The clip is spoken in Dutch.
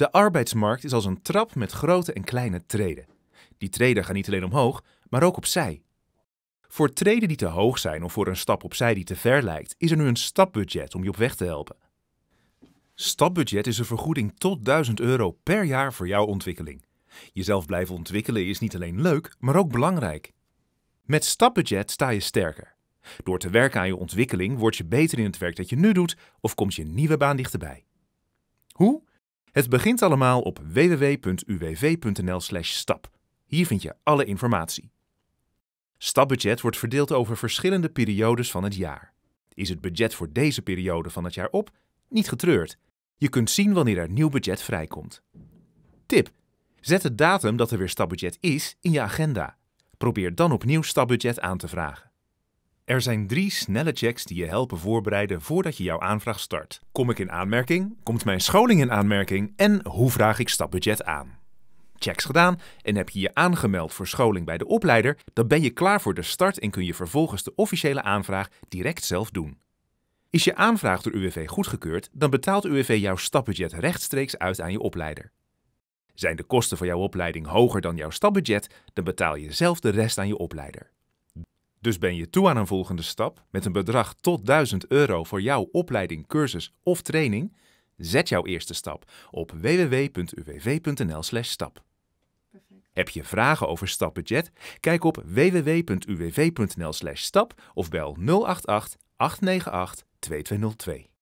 De arbeidsmarkt is als een trap met grote en kleine treden. Die treden gaan niet alleen omhoog, maar ook opzij. Voor treden die te hoog zijn of voor een stap opzij die te ver lijkt, is er nu een stapbudget om je op weg te helpen. Stapbudget is een vergoeding tot 1000 euro per jaar voor jouw ontwikkeling. Jezelf blijven ontwikkelen is niet alleen leuk, maar ook belangrijk. Met stapbudget sta je sterker. Door te werken aan je ontwikkeling word je beter in het werk dat je nu doet of komt je nieuwe baan dichterbij. Hoe? Het begint allemaal op www.uwv.nl/stap. Hier vind je alle informatie. Stapbudget wordt verdeeld over verschillende periodes van het jaar. Is het budget voor deze periode van het jaar op? Niet getreurd. Je kunt zien wanneer er nieuw budget vrijkomt. Tip: Zet de datum dat er weer stapbudget is in je agenda. Probeer dan opnieuw stapbudget aan te vragen. Er zijn drie snelle checks die je helpen voorbereiden voordat je jouw aanvraag start. Kom ik in aanmerking? Komt mijn scholing in aanmerking? En hoe vraag ik stapbudget aan? Checks gedaan en heb je je aangemeld voor scholing bij de opleider, dan ben je klaar voor de start en kun je vervolgens de officiële aanvraag direct zelf doen. Is je aanvraag door UWV goedgekeurd, dan betaalt UWV jouw stapbudget rechtstreeks uit aan je opleider. Zijn de kosten van jouw opleiding hoger dan jouw stapbudget, dan betaal je zelf de rest aan je opleider. Dus ben je toe aan een volgende stap met een bedrag tot 1000 euro voor jouw opleiding, cursus of training? Zet jouw eerste stap op www.uwv.nl/stap. Heb je vragen over stapbudget? Kijk op www.uwv.nl/stap of bel 088 898 2202.